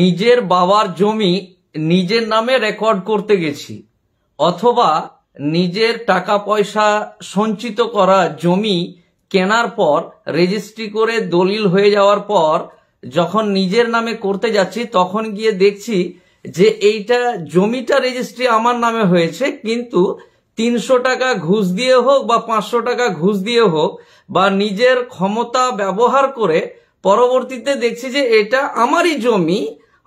নিজের বাবার জমি নিজের নামে রেকর্ড করতে গেছি অথবা নিজের টাকা পয়সা সঞ্চিত করা জমি কেনার পর রেজিস্ট্রি করে দলিল হয়ে যাওয়ার পর যখন নিজের নামে করতে যাচ্ছি তখন গিয়ে দেখছি যে এইটা জমিটা রেজিস্ট্রি আমার নামে হয়েছে কিন্তু তিনশো টাকা ঘুষ দিয়ে হোক বা পাঁচশো টাকা ঘুষ দিয়ে হোক বা নিজের ক্ষমতা ব্যবহার করে পরবর্তীতে দেখছি যে এটা আমারই জমি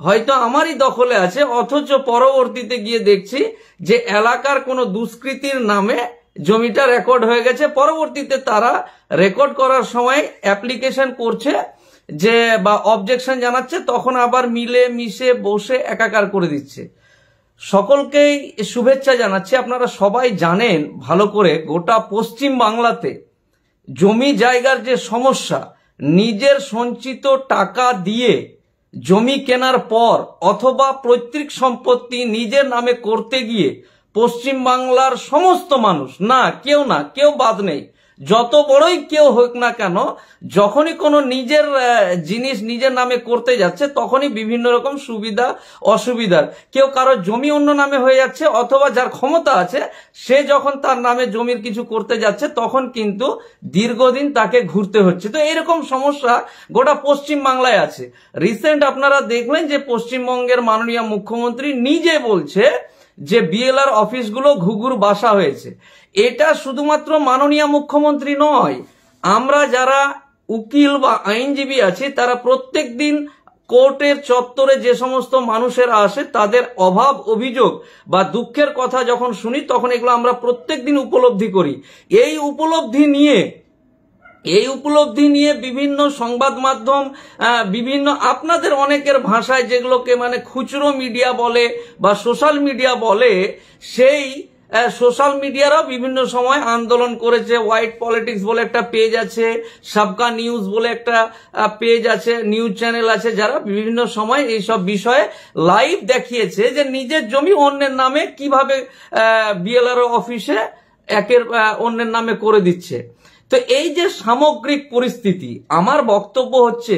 হয়তো আমারই দখলে আছে অথচ পরবর্তীতে গিয়ে দেখছি যে এলাকার কোনো দুষ্কৃতির নামে জমিটা রেকর্ড হয়ে গেছে পরবর্তীতে তারা রেকর্ড করার সময় অ্যাপ্লিকেশন করছে যে বা অবজেকশন জানাচ্ছে তখন আবার মিলে মিশে বসে একাকার করে দিচ্ছে সকলকেই শুভেচ্ছা জানাচ্ছি আপনারা সবাই জানেন ভালো করে গোটা পশ্চিম বাংলাতে জমি জায়গার যে সমস্যা নিজের সঞ্চিত টাকা দিয়ে জমি কেনার পর অথবা পৈতৃক সম্পত্তি নিজের নামে করতে গিয়ে পশ্চিমবাংলার সমস্ত মানুষ না কেউ না কেউ বাদ নেই যত বড়ই কেউ হোক না কেন যখনই কোনো নিজের জিনিস নিজের নামে করতে যাচ্ছে তখনই বিভিন্ন রকম সুবিধা অসুবিধার কেউ কারো জমি অন্য নামে হয়ে যাচ্ছে অথবা যার ক্ষমতা আছে সে যখন তার নামে জমির কিছু করতে যাচ্ছে তখন কিন্তু দীর্ঘদিন তাকে ঘুরতে হচ্ছে তো এরকম সমস্যা গোটা পশ্চিম বাংলায় আছে রিসেন্ট আপনারা দেখলেন যে পশ্চিমবঙ্গের মাননীয় মুখ্যমন্ত্রী নিজে বলছে যে বিএলআর অফিসগুলো ঘুঘুর বাসা হয়েছে এটা শুধুমাত্র মাননীয় মুখ্যমন্ত্রী নয় আমরা যারা উকিল বা আইনজীবী আছি তারা প্রত্যেক দিন কোর্টের চত্বরে যে সমস্ত মানুষেরা আসে তাদের অভাব অভিযোগ বা দুঃখের কথা যখন শুনি তখন এগুলো আমরা প্রত্যেক দিন উপলব্ধি করি এই উপলব্ধি নিয়ে এই উপলব্ধি নিয়ে বিভিন্ন সংবাদ মাধ্যম বিভিন্ন আপনাদের অনেকের ভাষায় যেগুলোকে মানে খুচরো মিডিয়া বলে বা সোশ্যাল মিডিয়া বলে সেই সোশ্যাল মিডিয়ারাও বিভিন্ন সময় আন্দোলন করেছে হোয়াইট পলিটিক্স বলে একটা পেজ আছে সাবকা নিউজ বলে একটা পেজ আছে নিউজ চ্যানেল আছে যারা বিভিন্ন সময় এইসব বিষয়ে লাইভ দেখিয়েছে যে নিজের জমি অন্যের নামে কিভাবে বিএলআরও অফিসে একের অন্যের নামে করে দিচ্ছে তো এই যে সামগ্রিক পরিস্থিতি আমার বক্তব্য হচ্ছে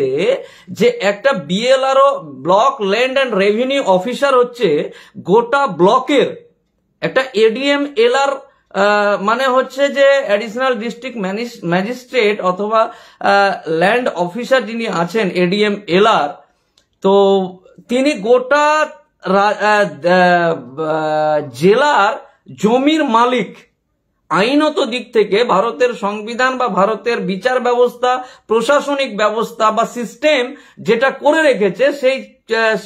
যে একটা BLRO block land and revenue officer হচ্ছে গোটা ব্লকের একটা এডিএম এলআর মানে হচ্ছে যে অ্যাডিশনাল ডিস্ট্রিক্ট ম্যাজিস্ট্রেট অথবা ল্যান্ড অফিসার যিনি আছেন এডিএম এলআর তো তিনি গোটা জেলার জমির মালিক আইনত দিক থেকে ভারতের সংবিধান বা ভারতের বিচার ব্যবস্থা প্রশাসনিক ব্যবস্থা বা সিস্টেম যেটা করে রেখেছে সেই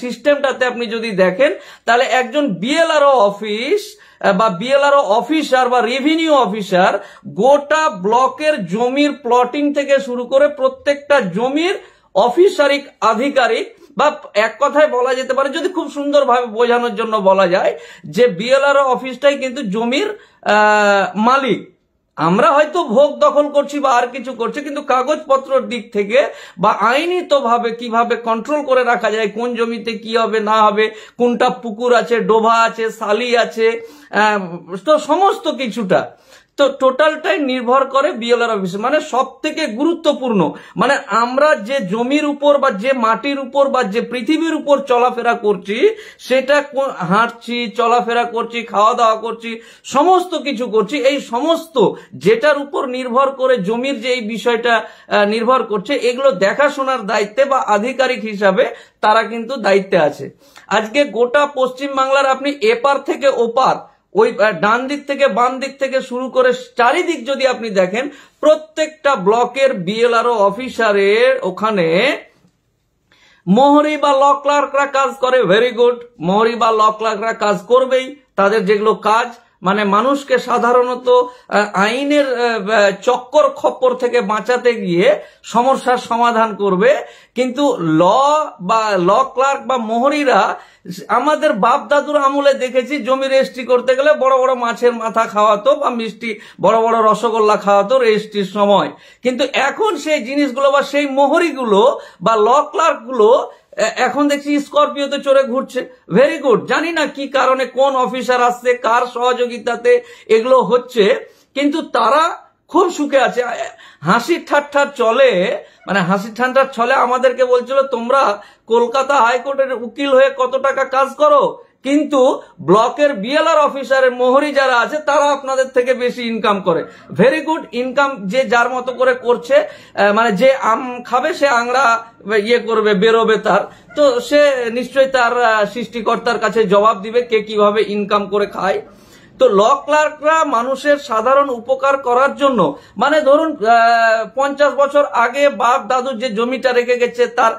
সিস্টেমটাতে আপনি যদি দেখেন তাহলে একজন বিএলআরও অফিস বা বিএলআরও অফিসার বা রেভিনিউ অফিসার গোটা ব্লকের জমির প্লটিং থেকে শুরু করে প্রত্যেকটা জমির অফিসারিক আধিকারিক বা এক কথায় বলা যেতে পারে যদি খুব সুন্দরভাবে বোঝানোর জন্য বলা যায় যে বিএলআরও অফিসটাই কিন্তু জমির মালিক আমরা হয়তো ভোগ দখল করছি বা আর কিছু করছি কিন্তু কাগজপত্রর দিক থেকে বা আইনিতভাবে কিভাবে কন্ট্রোল করে রাখা যায় কোন জমিতে কি হবে না হবে কোনটা পুকুর আছে ডোভা আছে সালি আছে তো সমস্ত কিছুটা তো টোটালটাই নির্ভর করে বিএলআর অফিস মানে সব থেকে গুরুত্বপূর্ণ মানে আমরা যে জমির উপর বা যে মাটির উপর বা যে পৃথিবীর উপর চলাফেরা করছি সেটা হাঁটছি চলাফেরা করছি খাওয়া দাওয়া করছি সমস্ত কিছু করছি এই সমস্ত যেটার উপর নির্ভর করে জমির যে এই বিষয়টা নির্ভর করছে এগুলো দেখাশোনার দায়িত্বে বা আধিকারিক হিসাবে তারা কিন্তু দায়িত্বে আছে আজকে গোটা পশ্চিম বাংলার আপনি এপার থেকে ওপার ওই ডান দিক থেকে বাম দিক থেকে শুরু করে চারিদিক যদি আপনি দেখেন প্রত্যেকটা ব্লকের বিএলআরও অফিসারের ওখানে মোহরি বা লক্লার্করা কাজ করে ভেরি গুড মোহরি বা লক্লার্করা কাজ করবেই তাদের যেগুলো কাজ মানে মানুষকে সাধারণত আইনের চক্কর খপ্পর থেকে বাঁচাতে গিয়ে সমস্যার সমাধান করবে কিন্তু ল বা ল ক্লার্ক বা মোহরিরা আমাদের বাপ দাদুর আমলে দেখেছি জমি রেজিস্ট্রি করতে গেলে বড় বড় মাছের মাথা খাওয়াতো বা মিষ্টি বড় বড় রসগোল্লা খাওয়াতো রেজিস্ট্রির সময় কিন্তু এখন সেই জিনিসগুলো বা সেই মোহরিগুলো বা ল ক্লার্কগুলো এখন দেখছি স্করপিওতে চড়ে ঘুরছে ভেরি গুড জানি না কি কারণে কোন অফিসার আসছে কার সহযোগিতাতে এগুলো হচ্ছে কিন্তু তারা খুব সুখে আছে হাসির ঠাট্টা চলে মানে হাসির ঠাট্টার চলে আমাদেরকে বলছিল তোমরা কলকাতা হাইকোর্টের উকিল হয়ে কত টাকা কাজ করো কিন্তু ব্লকের বিএলআর অফিসারের মোহরি যারা আছে তারা আপনাদের থেকে বেশি ইনকাম করে ভেরি গুড ইনকাম যে যার মতো করে করছে মানে যে আম খাবে সে আংরা ইয়ে করবে বেরোবে তার তো সে নিশ্চয়ই তার সৃষ্টিকর্তার কাছে জবাব দিবে কে কিভাবে ইনকাম করে খায় তো ল ক্লার্করা মানুষের সাধারণ উপকার করার জন্য মানে ধরুন পঞ্চাশ বছর আগে বাপ দাদুর যে জমিটা রেখে গেছে তার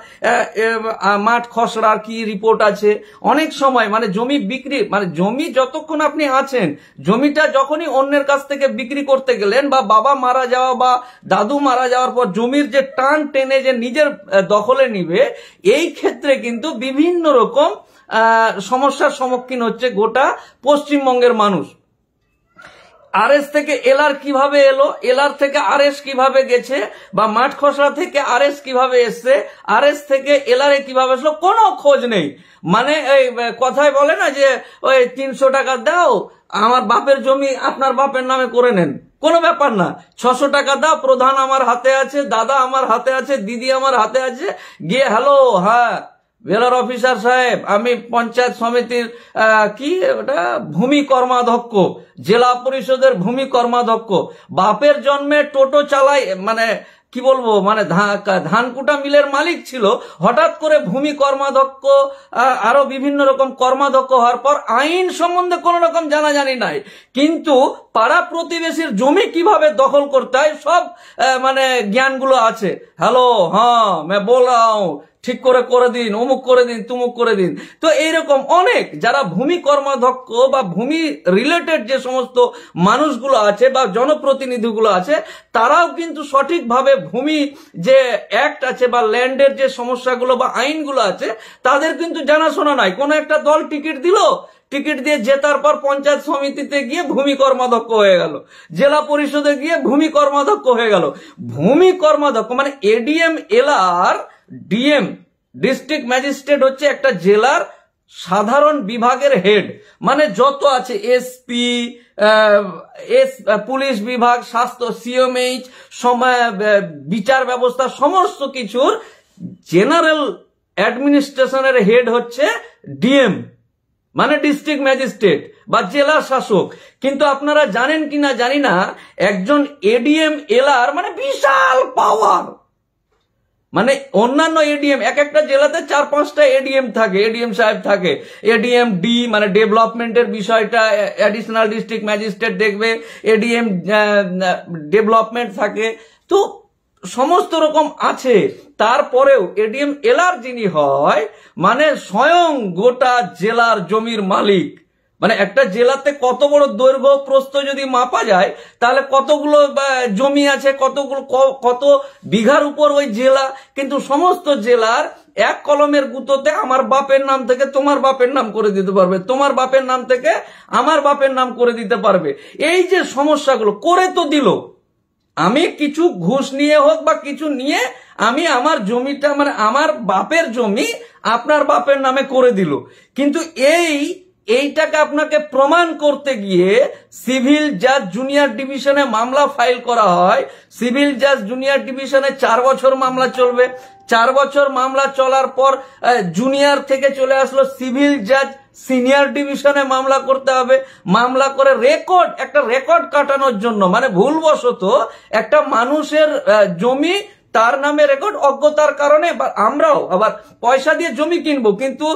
মাঠ খসড়ার কি রিপোর্ট আছে অনেক সময় মানে জমি বিক্রি মানে জমি যতক্ষণ আপনি আছেন জমিটা যখনই অন্যের কাছ থেকে বিক্রি করতে গেলেন বা বাবা মারা যাওয়া বা দাদু মারা যাওয়ার পর জমির যে টান টেনে যে নিজের দখলে নিবে এই ক্ষেত্রে কিন্তু বিভিন্ন রকম সমস্যার সম্মুখীন হচ্ছে গোটা পশ্চিমবঙ্গের মানুষ এস থেকে এলার কিভাবে এলো এলার থেকে এস কিভাবে গেছে বা মাঠ খসড়া থেকে এস কিভাবে এসছে এস থেকে এলারে এ কিভাবে এসলো কোনো খোঁজ নেই মানে এই কথায় বলে না যে ওই তিনশো টাকা দাও আমার বাপের জমি আপনার বাপের নামে করে নেন কোনো ব্যাপার না ছশো টাকা দাও প্রধান আমার হাতে আছে দাদা আমার হাতে আছে দিদি আমার হাতে আছে গিয়ে হ্যালো হ্যাঁ ভেলার অফিসার সাহেব আমি পঞ্চায়েত সমিতির কি ওটা ভূমি কর্মাধ্যক্ষ জেলা পরিষদের ভূমি কর্মাধ্যক্ষ বাপের জন্মে টোটো চালাই মানে কি বলবো মানে ধানকুটা মিলের মালিক ছিল হঠাৎ করে ভূমি কর্মাধ্যক্ষ আরো বিভিন্ন রকম কর্মাধ্যক্ষ হওয়ার পর আইন সম্বন্ধে কোন রকম জানা জানি নাই কিন্তু পাড়া প্রতিবেশীর জমি কিভাবে দখল করতে হয় সব মানে জ্ঞানগুলো আছে হ্যালো হ্যাঁ বলাও ঠিক করে করে দিন অমুক করে দিন তুমুক করে দিন তো এইরকম অনেক যারা ভূমি কর্মাধ্যক্ষ বা ভূমি রিলেটেড যে সমস্ত মানুষগুলো আছে বা জনপ্রতিনিধিগুলো আছে তারাও কিন্তু সঠিকভাবে ভূমি যে অ্যাক্ট আছে বা ল্যান্ডের যে সমস্যাগুলো বা আইনগুলো আছে তাদের কিন্তু জানাশোনা নাই কোনো একটা দল টিকিট দিল টিকিট দিয়ে জেতার পর পঞ্চায়েত সমিতিতে গিয়ে ভূমি কর্মাধ্যক্ষ হয়ে গেল জেলা পরিষদে গিয়ে ভূমি কর্মাধ্যক্ষ হয়ে গেল ভূমি কর্মাধ্যক্ষ মানে ADM LR DM district magistrate হচ্ছে একটা জেলার সাধারণ বিভাগের হেড মানে যত আছে এসপি এস পুলিশ বিভাগ স্বাস্থ্য সিএমএইচ বিচার ব্যবস্থা সমস্ত কিছুর জেনারেল অ্যাডমিনিস্ট্রেশনের হেড হচ্ছে ডিএম মানে ডিস্ট্রিক্ট ম্যাজিস্ট্রেট বা জেলা শাসক কিন্তু আপনারা জানেন কি না জানি না একজন এডিএম এলার মানে বিশাল পাওয়ার মানে অন্যান্য এডিএম এক একটা জেলাতে চার পাঁচটা এডিএম থাকে এডিএম সাহেব থাকে এডিএম ডি মানে ডেভেলপমেন্টের বিষয়টা অ্যাডিশনাল ডিস্ট্রিক্ট ম্যাজিস্ট্রেট দেখবে এডিএম ডেভেলপমেন্ট থাকে তো সমস্ত রকম আছে তারপরেও এডিএম এলার যিনি হয় মানে স্বয়ং গোটা জেলার জমির মালিক মানে একটা জেলাতে কত বড় দৈর্ঘ্য প্রস্থ যদি মাপা যায় তাহলে কতগুলো জমি আছে কতগুলো কত বিঘার উপর ওই জেলা কিন্তু সমস্ত জেলার এক কলমের গুঁতোতে আমার বাপের নাম থেকে তোমার বাপের নাম করে দিতে পারবে তোমার বাপের নাম থেকে আমার বাপের নাম করে দিতে পারবে এই যে সমস্যাগুলো করে তো দিল আমি কিছু ঘুষ নিয়ে হোক বা কিছু নিয়ে আমি আমার জমিটা মানে আমার বাপের জমি আপনার বাপের নামে করে দিল কিন্তু এই এইটাকে আপনাকে প্রমাণ করতে গিয়ে সিভিল জাজ জুনিয়র ডিভিশনে মামলা ফাইল করা হয় সিভিল জাজ জুনিয়র ডিভিশনে চার বছর মামলা চলবে চার বছর মামলা চলার পর জুনিয়র থেকে চলে আসলো সিভিল জাজ সিনিয়র ডিভিশনে মামলা করতে হবে মামলা করে রেকর্ড একটা রেকর্ড কাটানোর জন্য মানে ভুলবশত একটা মানুষের জমি তার নামে রেকর্ড অজ্ঞতার কারণে আমরাও আবার পয়সা দিয়ে জমি কিনবো কিন্তু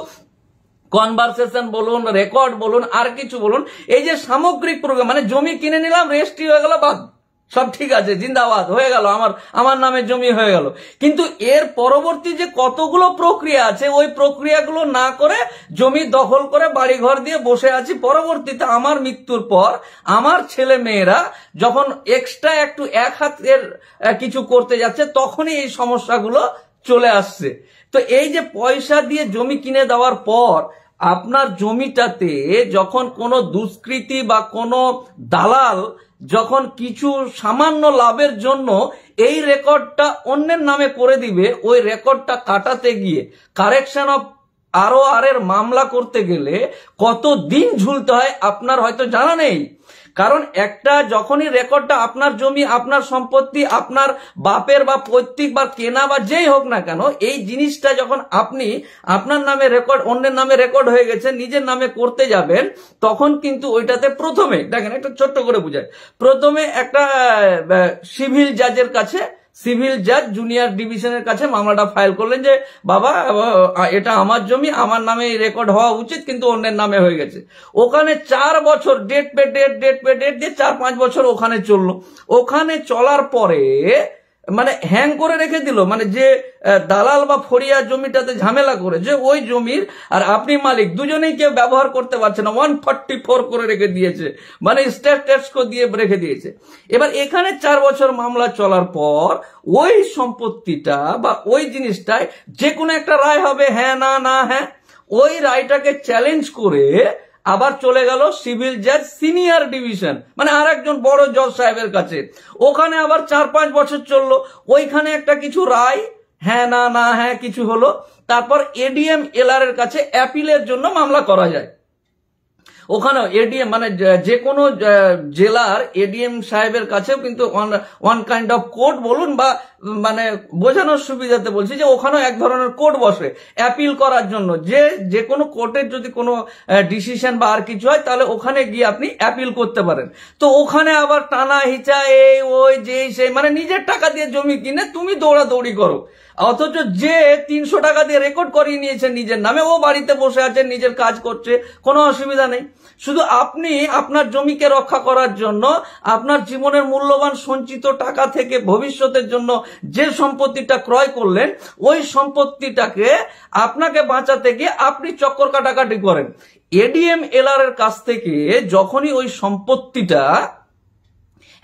কনভারসেশন বলুন রেকর্ড বলুন আর কিছু বলুন এই যে সামগ্রিক প্রোগ্রাম মানে জমি কিনে নিলাম রেজিস্ট্রি হয়ে গেল বাদ সব ঠিক আছে জিন্দাবাদ হয়ে গেল আমার আমার নামে জমি হয়ে গেল কিন্তু এর পরবর্তী যে কতগুলো প্রক্রিয়া আছে ওই প্রক্রিয়াগুলো না করে জমি দখল করে বাড়ি ঘর দিয়ে বসে আছি পরবর্তীতে আমার মৃত্যুর পর আমার ছেলে মেয়েরা যখন এক্সট্রা একটু এক হাতের কিছু করতে যাচ্ছে তখনই এই সমস্যাগুলো চলে আসছে তো এই যে পয়সা দিয়ে জমি কিনে দেওয়ার পর আপনার জমিটাতে যখন কোনো দুষ্কৃতি বা কোনো দালাল যখন কিছু সামান্য লাভের জন্য এই রেকর্ডটা অন্যের নামে করে দিবে ওই রেকর্ডটা কাটাতে গিয়ে কারেকশন অফ আরও আর এর মামলা করতে গেলে কত দিন ঝুলতে হয় আপনার হয়তো জানা নেই কারণ একটা যখনই রেকর্ডটা আপনার জমি আপনার সম্পত্তি আপনার বাপের বা পৈতৃক বা কেনা বা যেই হোক না কেন এই জিনিসটা যখন আপনি আপনার নামে রেকর্ড অন্যের নামে রেকর্ড হয়ে গেছে নিজের নামে করতে যাবেন তখন কিন্তু ওইটাতে প্রথমে দেখেন একটা ছোট্ট করে বুঝায় প্রথমে একটা সিভিল জাজের কাছে সিভিল জাজ জুনিয়র ডিভিশনের কাছে মামলাটা ফাইল করলেন যে বাবা এটা আমার জমি আমার নামে রেকর্ড হওয়া উচিত কিন্তু অন্যের নামে হয়ে গেছে ওখানে চার বছর ডেট পে ডেট ডেট পে ডেট দিয়ে চার পাঁচ বছর ওখানে চললো ওখানে চলার পরে মানে হ্যাং করে রেখে দিল মানে যে দালাল বা ফরিয়া জমিটাতে ঝামেলা করে যে ওই জমির আর আপনি মালিক দুজনেই কেউ ব্যবহার করতে পারছে না ওয়ান ফর্টি ফোর করে রেখে দিয়েছে মানে স্টেট দিয়ে রেখে দিয়েছে এবার এখানে চার বছর মামলা চলার পর ওই সম্পত্তিটা বা ওই জিনিসটায় যে কোনো একটা রায় হবে হ্যাঁ না না হ্যাঁ ওই রায়টাকে চ্যালেঞ্জ করে আবার চলে গেল সিভিল জাজ সিনিয়র ডিভিশন মানে আর একজন বড় জজ সাহেবের কাছে ওখানে আবার চার পাঁচ বছর চললো ওইখানে একটা কিছু রায় হ্যাঁ না না হ্যাঁ কিছু হলো তারপর এডিএম এলআর এর কাছে অ্যাপিলের জন্য মামলা করা যায় ওখানেও এডিএম মানে যে কোনো জেলার এডিএম সাহেবের কাছেও কিন্তু ওয়ান কাইন্ড অফ কোর্ট বলুন বা মানে বোঝানোর সুবিধাতে বলছি যে ওখানেও এক ধরনের কোর্ট বসে অ্যাপিল করার জন্য যে যে কোনো কোর্টের যদি কোনো ডিসিশন বা আর কিছু হয় তাহলে ওখানে গিয়ে আপনি অ্যাপিল করতে পারেন তো ওখানে আবার টানা হিচা এই ওই যে সেই মানে নিজের টাকা দিয়ে জমি কিনে তুমি দৌড়াদৌড়ি করো অথচ যে তিনশো টাকা দিয়ে রেকর্ড করিয়ে নিয়েছে নিজের নামে ও বাড়িতে বসে আছে নিজের কাজ করছে কোনো অসুবিধা নেই শুধু আপনি আপনার জমিকে রক্ষা করার জন্য আপনার জীবনের মূল্যবান সঞ্চিত টাকা থেকে ভবিষ্যতের জন্য যে সম্পত্তিটা ক্রয় করলেন ওই সম্পত্তিটাকে আপনাকে বাঁচাতে গিয়ে আপনি চক্কর কাটাকাটি করেন এডিএম আর এর কাছ থেকে যখনই ওই সম্পত্তিটা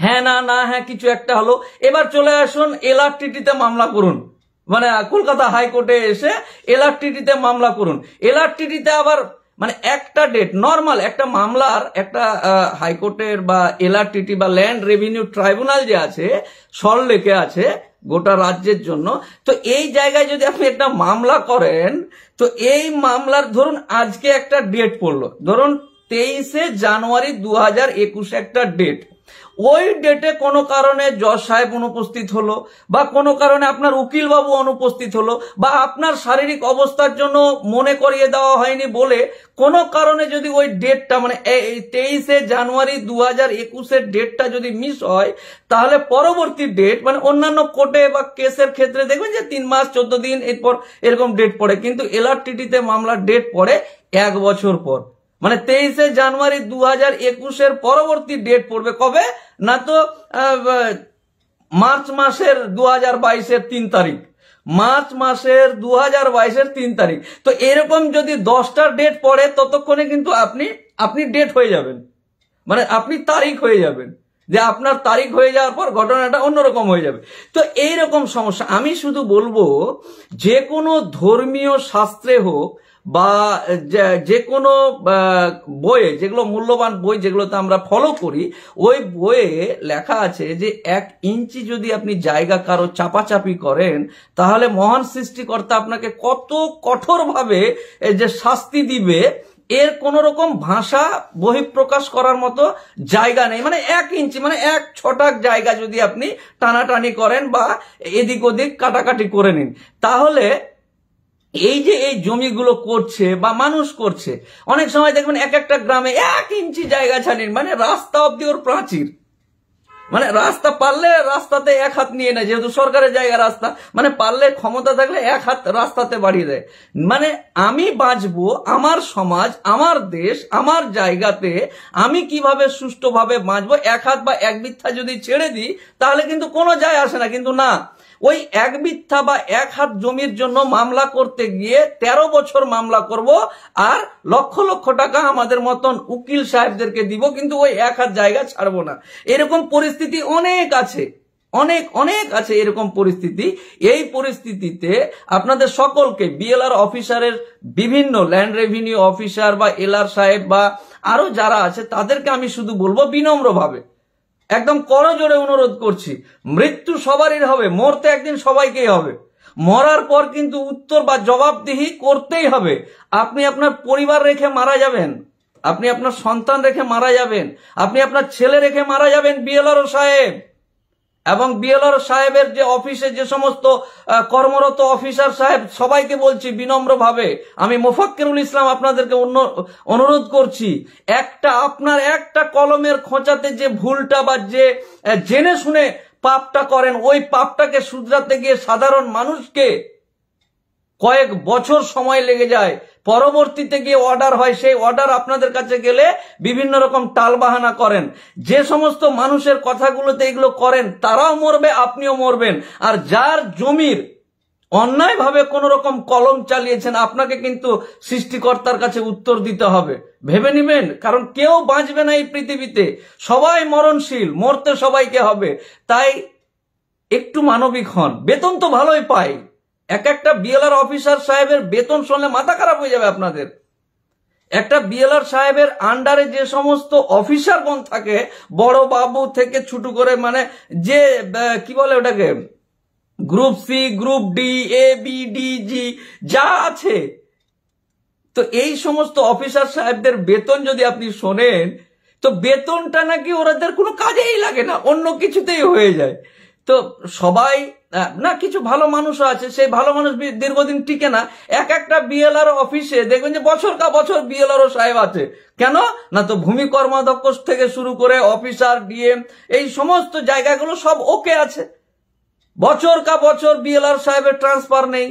হ্যাঁ না না হ্যাঁ কিছু একটা হলো এবার চলে আসুন টিটিতে মামলা করুন মানে কলকাতা হাইকোর্টে এসে টিটিতে মামলা করুন টিটিতে আবার মানে একটা ডেট নর্মাল একটা মামলার একটা হাইকোর্টের বা এলআরটিটি বা ল্যান্ড রেভিনিউ ট্রাইব্যুনাল যে আছে সল লেখে আছে গোটা রাজ্যের জন্য তো এই জায়গায় যদি আপনি একটা মামলা করেন তো এই মামলার ধরুন আজকে একটা ডেট পড়লো ধরুন তেইশে জানুয়ারি দু হাজার একটা ডেট ওই ডেটে কোনো কারণে জজ সাহেব অনুপস্থিত হলো বা কোনো কারণে আপনার উকিলবাবু অনুপস্থিত হলো বা আপনার শারীরিক অবস্থার জন্য মনে করিয়ে দেওয়া হয়নি বলে কোনো কারণে যদি ওই ডেটটা মানে তেইশে জানুয়ারি দু হাজার একুশের ডেটটা যদি মিস হয় তাহলে পরবর্তী ডেট মানে অন্যান্য কোর্টে বা কেসের ক্ষেত্রে দেখবেন যে তিন মাস চোদ্দ দিন এরপর এরকম ডেট পড়ে কিন্তু এলআরটিটিতে মামলার ডেট পড়ে এক বছর পর মানে তেইশে জানুয়ারি দু হাজার একুশের পরবর্তী ডেট পড়বে কবে না তো মার্চ মাসের দু হাজার বাইশের তিন তারিখ মার্চ মাসের দু হাজার বাইশের তিন তারিখ তো এরকম যদি দশটার ডেট পড়ে ততক্ষণে কিন্তু আপনি আপনি ডেট হয়ে যাবেন মানে আপনি তারিখ হয়ে যাবেন যে আপনার তারিখ হয়ে যাওয়ার পর ঘটনাটা অন্যরকম হয়ে যাবে তো এই রকম সমস্যা আমি শুধু বলবো যে কোনো ধর্মীয় শাস্ত্রে হোক বা যে কোনো বইয়ে যেগুলো মূল্যবান বই যেগুলোতে আমরা ফলো করি ওই বইয়ে লেখা আছে যে এক ইঞ্চি যদি আপনি জায়গা কারো চাপাচাপি করেন তাহলে মহান সৃষ্টিকর্তা আপনাকে কত কঠোরভাবে যে শাস্তি দিবে এর কোন রকম ভাষা বহিঃপ্রকাশ করার মতো জায়গা নেই মানে এক ইঞ্চি মানে এক ছটাক জায়গা যদি আপনি টানাটানি করেন বা এদিক ওদিক কাটাকাটি করে নিন তাহলে এই যে এই জমিগুলো করছে বা মানুষ করছে অনেক সময় দেখবেন এক একটা গ্রামে এক ইঞ্চি জায়গা ছাড়িন মানে রাস্তা অব্দি ওর প্রাচীর মানে রাস্তা পারলে রাস্তাতে এক হাত নিয়ে নেয় যেহেতু সরকারের জায়গা রাস্তা মানে পারলে ক্ষমতা থাকলে এক হাত রাস্তাতে বাড়িয়ে দেয় মানে আমি বাঁচবো আমার সমাজ আমার দেশ আমার জায়গাতে আমি কিভাবে সুষ্ঠুভাবে বাঁচবো এক হাত বা এক মিথ্যা যদি ছেড়ে দিই তাহলে কিন্তু কোনো যায় আসে না কিন্তু না ওই এক মিথ্যা বা এক হাত জমির জন্য মামলা করতে গিয়ে ১৩ বছর মামলা করব আর লক্ষ লক্ষ টাকা আমাদের মতন উকিল সাহেবদেরকে দিব কিন্তু ওই এক হাত জায়গা ছাড়বো না এরকম পরিস্থিতি অনেক আছে অনেক অনেক আছে এরকম পরিস্থিতি এই পরিস্থিতিতে আপনাদের সকলকে বিএলআর অফিসারের বিভিন্ন ল্যান্ড রেভিনিউ অফিসার বা এলআর সাহেব বা আরো যারা আছে তাদেরকে আমি শুধু বলবো বিনম্রভাবে একদম করজোরে অনুরোধ করছি মৃত্যু সবারই হবে মরতে একদিন সবাইকেই হবে মরার পর কিন্তু উত্তর বা জবাবদিহি করতেই হবে আপনি আপনার পরিবার রেখে মারা যাবেন আপনি আপনার সন্তান রেখে মারা যাবেন আপনি আপনার ছেলে রেখে মারা যাবেন বিএলআরও সাহেব এবং বিএলআর সাহেবের যে অফিসে যে সমস্ত কর্মরত অফিসার সাহেব সবাইকে বলছি বিনম্রভাবে আমি মোফাক্কেরুল ইসলাম আপনাদেরকে অনুরোধ করছি একটা আপনার একটা কলমের খোঁচাতে যে ভুলটা বা যে জেনে শুনে পাপটা করেন ওই পাপটাকে শুধরাতে গিয়ে সাধারণ মানুষকে কয়েক বছর সময় লেগে যায় পরবর্তীতে গিয়ে অর্ডার হয় সেই অর্ডার আপনাদের কাছে গেলে বিভিন্ন রকম টালবাহানা করেন যে সমস্ত মানুষের কথাগুলোতে এগুলো করেন তারাও মরবে আপনিও মরবেন আর যার জমির অন্যায়ভাবে কোন রকম কলম চালিয়েছেন আপনাকে কিন্তু সৃষ্টিকর্তার কাছে উত্তর দিতে হবে ভেবে নিবেন কারণ কেউ বাঁচবে না এই পৃথিবীতে সবাই মরণশীল মরতে সবাইকে হবে তাই একটু মানবিক হন বেতন তো ভালোই পায় এক একটা বিএলআর অফিসার সাহেবের বেতন শুনলে মাথা খারাপ হয়ে যাবে আপনাদের একটা বিএলআর সাহেবের আন্ডারে যে সমস্ত অফিসারগণ থাকে বড় বাবু থেকে ছুটু করে মানে যে কি বলে ওটাকে group C group D A B D G যা আছে তো এই সমস্ত অফিসার সাহেবদের বেতন যদি আপনি শোনেন তো বেতনটা নাকি ওরাদের কোনো কাজেই লাগে না অন্য কিছুতেই হয়ে যায় তো সবাই না কিছু ভালো মানুষও আছে সেই ভালো মানুষ দীর্ঘদিন টিকে না এক একটা বিএলআর অফিসে দেখবেন যে বছর কা বছর বিএলআর সাহেব আছে কেন না তো ভূমি কর্মাধ্যক্ষ থেকে শুরু করে অফিসার ডিএম এই সমস্ত জায়গাগুলো সব ওকে আছে বছর কা বছর বিএলআর সাহেবের ট্রান্সফার নেই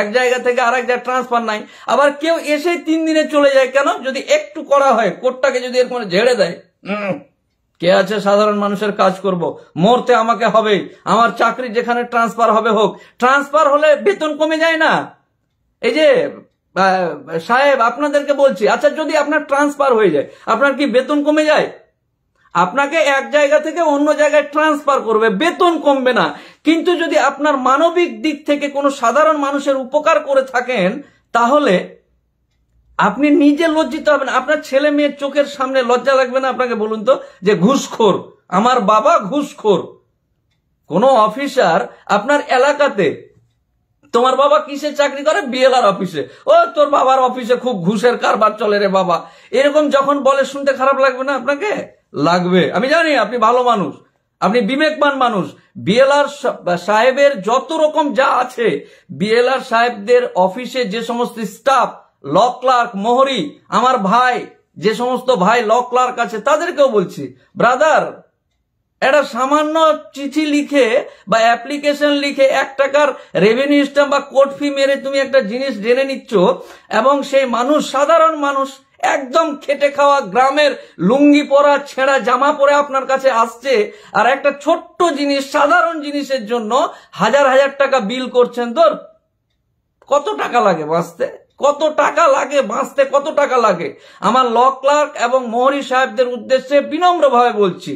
এক জায়গা থেকে আরেক জায়গায় ট্রান্সফার নাই আবার কেউ এসে তিন দিনে চলে যায় কেন যদি একটু করা হয় কোর্টটাকে যদি এরকম ঝেড়ে দেয় কে আছে সাধারণ মানুষের কাজ করব। মরতে আমাকে হবে আমার চাকরি যেখানে ট্রান্সফার হবে হোক ট্রান্সফার হলে বেতন কমে যায় না এই যে সাহেব আপনাদেরকে বলছি আচ্ছা যদি আপনার ট্রান্সফার হয়ে যায় আপনার কি বেতন কমে যায় আপনাকে এক জায়গা থেকে অন্য জায়গায় ট্রান্সফার করবে বেতন কমবে না কিন্তু যদি আপনার মানবিক দিক থেকে কোনো সাধারণ মানুষের উপকার করে থাকেন তাহলে আপনি নিজে লজ্জিত হবেন আপনার ছেলে মেয়ের চোখের সামনে লজ্জা লাগবে না আপনাকে বলুন তো যে ঘুষখোর আমার বাবা ঘুষখোর কোন অফিসার আপনার এলাকাতে তোমার বাবা কিসে চাকরি করে বিএলআর অফিসে ও তোর বাবার অফিসে খুব ঘুষের কারবার চলে রে বাবা এরকম যখন বলে শুনতে খারাপ লাগবে না আপনাকে লাগবে আমি জানি আপনি ভালো মানুষ আপনি বিবেকবান মানুষ বিএলআর সাহেবের যত রকম যা আছে বিএলআর সাহেবদের অফিসে যে সমস্ত স্টাফ ল ক্লার্ক মোহরি আমার ভাই যে সমস্ত ভাই ল ক্লার্ক আছে তাদেরকেও বলছি ব্রাদার একটা সামান্য চিঠি লিখে বা অ্যাপ্লিকেশন লিখে এক টাকার রেভিনিউ স্টাম বা কোর্ট ফি মেরে তুমি একটা জিনিস জেনে নিচ্ছ এবং সেই মানুষ সাধারণ মানুষ একদম খেটে খাওয়া গ্রামের লুঙ্গি পরা ছেঁড়া জামা পরে আপনার কাছে আসছে আর একটা ছোট্ট জিনিস সাধারণ জিনিসের জন্য হাজার হাজার টাকা বিল করছেন তোর কত টাকা লাগে বাঁচতে কত টাকা লাগে বাঁচতে কত টাকা লাগে আমার ল ক্লার্ক এবং মোহরি সাহেবদের উদ্দেশ্যে বিনম্রভাবে বলছি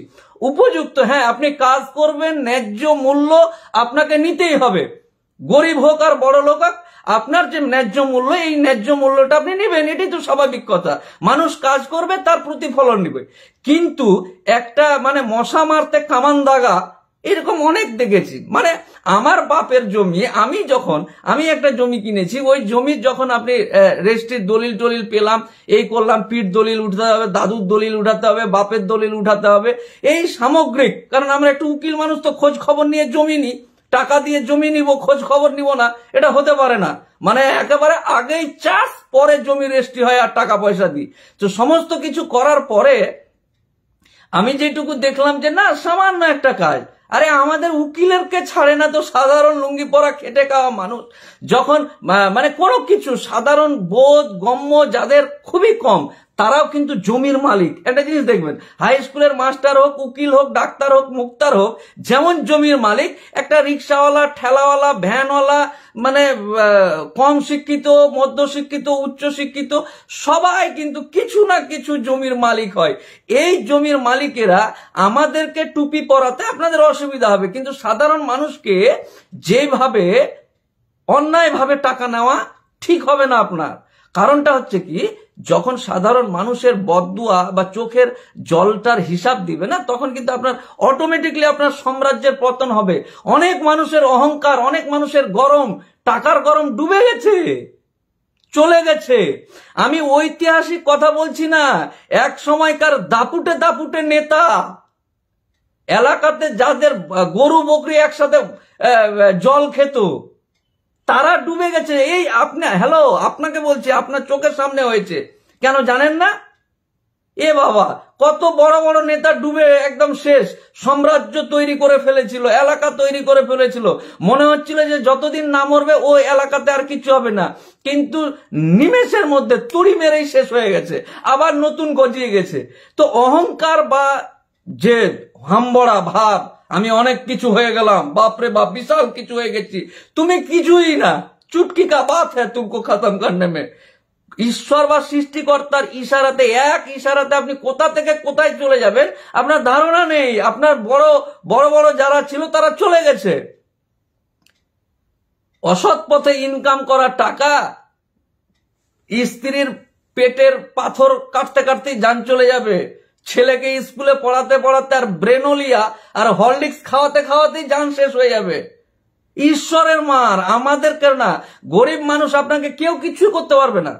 উপযুক্ত হ্যাঁ আপনি কাজ করবেন ন্যায্য মূল্য আপনাকে নিতেই হবে গরিব হোক আর বড় লোক আপনার যে ন্যায্য মূল্য এই ন্যায্য মূল্যটা আপনি নেবেন এটি তো স্বাভাবিক কথা মানুষ কাজ করবে তার প্রতিফলন নেবে কিন্তু একটা মানে মশা মারতে কামান দাগা এরকম অনেক দেখেছি মানে আমার বাপের জমি আমি যখন আমি একটা জমি কিনেছি ওই জমির যখন আপনি রেজিস্ট্রির দলিল টলিল পেলাম এই করলাম পিঠ দলিল উঠাতে হবে দাদুর দলিল উঠাতে হবে বাপের দলিল উঠাতে হবে এই সামগ্রিক কারণ আমরা একটু উকিল মানুষ তো খোঁজ খবর নিয়ে জমি নিই টাকা দিয়ে জমি নিব খোঁজ খবর নিব না এটা হতে পারে না মানে একেবারে আগেই চাষ পরে জমি রেজিস্ট্রি হয় আর টাকা পয়সা দিই তো সমস্ত কিছু করার পরে আমি যেটুকু দেখলাম যে না সামান্য একটা কাজ আরে আমাদের উকিলেরকে ছাড়ে না তো সাধারণ লুঙ্গি পরা খেটে খাওয়া মানুষ যখন মানে কোনো কিছু সাধারণ বোধ গম্য যাদের খুবই কম তারাও কিন্তু জমির মালিক একটা জিনিস দেখবেন হাই স্কুলের মাস্টার হোক উকিল হোক ডাক্তার হোক মুক্তার হোক যেমন জমির মালিক একটা রিক্সাওয়ালা ঠেলাওয়ালা ভ্যানওয়ালা মানে কম শিক্ষিত মধ্য শিক্ষিত উচ্চ শিক্ষিত সবাই কিন্তু কিছু না কিছু জমির মালিক হয় এই জমির মালিকেরা আমাদেরকে টুপি পরাতে আপনাদের অসুবিধা হবে কিন্তু সাধারণ মানুষকে যেভাবে অন্যায়ভাবে টাকা নেওয়া ঠিক হবে না আপনার কারণটা হচ্ছে কি যখন সাধারণ মানুষের বদুয়া বা চোখের জলটার হিসাব দিবে না তখন কিন্তু আপনার অটোমেটিকলি আপনার সাম্রাজ্যের পতন হবে অনেক মানুষের অহংকার অনেক মানুষের গরম টাকার গরম ডুবে গেছে চলে গেছে আমি ঐতিহাসিক কথা বলছি না এক সময়কার দাপুটে দাপুটে নেতা এলাকাতে যাদের গরু বকরি একসাথে জল খেত তারা ডুবে গেছে এই আপনি হ্যালো আপনাকে বলছি আপনার চোখের সামনে হয়েছে কেন জানেন না এ বাবা কত বড় বড় নেতা ডুবে একদম শেষ সাম্রাজ্য তৈরি করে ফেলেছিল এলাকা তৈরি করে ফেলেছিল মনে হচ্ছিল যে যতদিন না মরবে ওই এলাকাতে আর কিছু হবে না কিন্তু নিমেষের মধ্যে তুড়ি মেরেই শেষ হয়ে গেছে আবার নতুন গজিয়ে গেছে তো অহংকার বা যে হাম্বড়া ভাব আমি অনেক কিছু হয়ে গেলাম বাপরে বাপ বিশাল কিছু হয়ে গেছি তুমি কিছুই না চুটকি কা বাত হ্যাঁ তুমি খতম করনে মে ঈশ্বর বা সৃষ্টিকর্তার ইশারাতে এক ইশারাতে আপনি কোথা থেকে কোথায় চলে যাবেন আপনার ধারণা নেই আপনার বড় বড় বড় যারা ছিল তারা চলে গেছে অসৎ পথে ইনকাম করা টাকা স্ত্রীর পেটের পাথর কাটতে কাটতে যান চলে যাবে ছেলেকে স্কুলে পড়াতে পড়াতে আর ব্রেনোলিয়া আর হরলিক্স খাওয়াতে খাওয়াতেই যান শেষ হয়ে যাবে ঈশ্বরের মার আমাদের কেন না গরিব মানুষ আপনাকে কেউ কিছু করতে পারবে না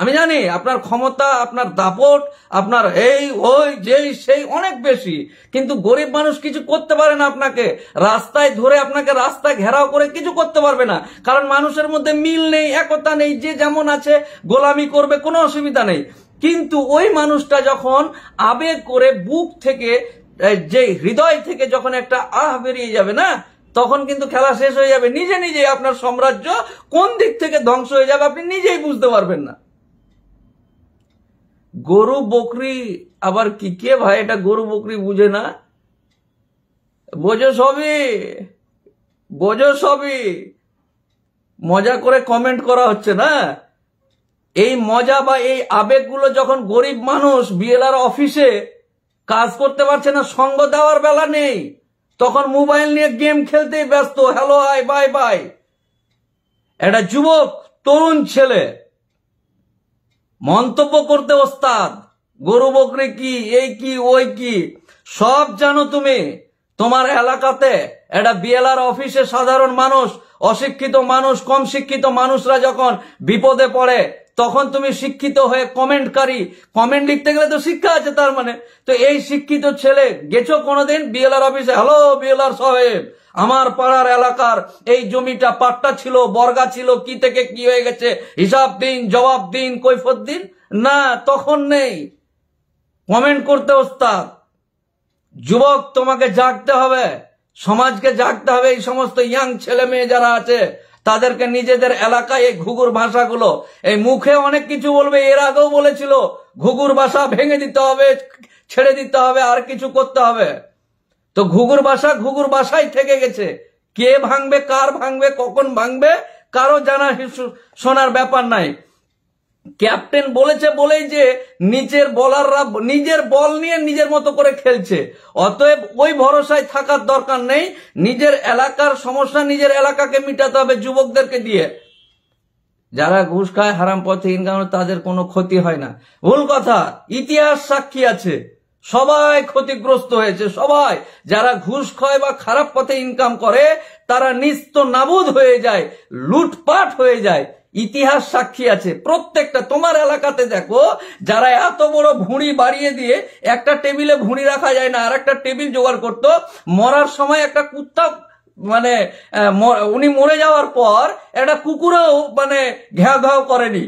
আমি জানি আপনার ক্ষমতা আপনার দাপট আপনার এই ওই যেই সেই অনেক বেশি কিন্তু গরিব মানুষ কিছু করতে পারে না আপনাকে রাস্তায় ধরে আপনাকে রাস্তা ঘেরাও করে কিছু করতে পারবে না কারণ মানুষের মধ্যে মিল নেই একতা নেই যে যেমন আছে গোলামি করবে কোনো অসুবিধা নেই কিন্তু ওই মানুষটা যখন আবেগ করে বুক থেকে যে হৃদয় থেকে যখন একটা আহ বেরিয়ে যাবে না তখন কিন্তু খেলা শেষ হয়ে যাবে নিজে নিজে আপনার সাম্রাজ্য কোন দিক থেকে ধ্বংস হয়ে যাবে আপনি নিজেই বুঝতে পারবেন না গরু বকরি আবার কি কে ভাই এটা গরু বকরি বুঝে না বোঝো সবই বোঝো সবই মজা করে কমেন্ট করা হচ্ছে না এই মজা বা এই আবেগগুলো যখন গরিব মানুষ বিএলআর অফিসে কাজ করতে পারছে না সঙ্গ দেওয়ার বেলা নেই তখন মোবাইল নিয়ে গেম খেলতেই ব্যস্ত হ্যালো আয় বাই বাই একটা যুবক তরুণ ছেলে মন্তব্য করতে ওস্তাদ গরু বকরি কি এই কি ওই কি সব জানো তুমি তোমার এলাকাতে একটা বিএলআর অফিসে সাধারণ মানুষ অশিক্ষিত মানুষ কম শিক্ষিত মানুষরা যখন বিপদে পড়ে তখন তুমি শিক্ষিত হয়ে কমেন্টকারী কমেন্ট লিখতে গেলে তো শিক্ষা আছে তার মানে তো এই শিক্ষিত ছেলে গেছো কোনোদিন বিএলআর অফিসে হ্যালো বিএলআর সাহেব আমার পাড়ার এলাকার এই জমিটা পাট্টা ছিল বর্গা ছিল কি থেকে কি হয়ে গেছে হিসাব দিন জবাব দিন কৈফত দিন না তখন নেই কমেন্ট করতে ওস্তাদ যুবক তোমাকে জাগতে হবে সমাজকে জাগতে হবে এই সমস্ত ইয়াং ছেলে মেয়ে যারা আছে তাদেরকে নিজেদের এলাকায় এই ঘুঘুর ভাষাগুলো এই মুখে অনেক কিছু বলবে এর আগেও বলেছিল ঘুঘুর ভাষা ভেঙে দিতে হবে ছেড়ে দিতে হবে আর কিছু করতে হবে তো ঘুঘুর ভাষা ঘুঘুর বাসাই থেকে গেছে কে ভাঙবে কার ভাঙবে কখন ভাঙবে কারো জানা শোনার ব্যাপার নাই ক্যাপ্টেন বলেছে বলেই যে নিজের বলাররা নিজের বল নিয়ে নিজের মতো করে খেলছে অতএব ওই ভরসায় থাকার দরকার নেই নিজের এলাকার সমস্যা নিজের এলাকাকে মিটাতে হবে যুবকদেরকে দিয়ে যারা ঘুষ খায় হারাম পথে ইনকাম তাদের কোনো ক্ষতি হয় না ভুল কথা ইতিহাস সাক্ষী আছে সবাই ক্ষতিগ্রস্ত হয়েছে সবাই যারা ঘুষ খায় বা খারাপ পথে ইনকাম করে তারা নিস্ত নাবুদ হয়ে যায় লুটপাট হয়ে যায় ইতিহাস সাক্ষী আছে প্রত্যেকটা তোমার এলাকাতে দেখো যারা এত বড় ভুঁড়ি বাড়িয়ে দিয়ে একটা টেবিলে ভুঁড়ি রাখা যায় না আর একটা টেবিল জোগাড় করত মরার সময় একটা কুত্তা মানে উনি মরে যাওয়ার পর একটা কুকুরও মানে ঘ্যা ঘাও করেনি